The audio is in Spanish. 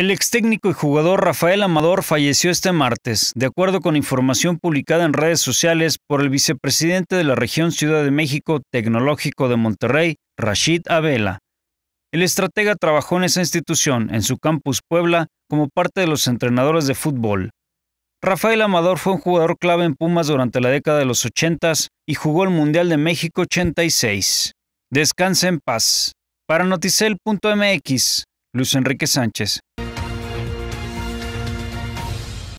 El ex técnico y jugador Rafael Amador falleció este martes, de acuerdo con información publicada en redes sociales por el vicepresidente de la región Ciudad de México Tecnológico de Monterrey, Rashid Abela. El estratega trabajó en esa institución, en su campus Puebla, como parte de los entrenadores de fútbol. Rafael Amador fue un jugador clave en Pumas durante la década de los 80 y jugó el Mundial de México 86. Descansa en paz. Para noticel.mx, Luis Enrique Sánchez.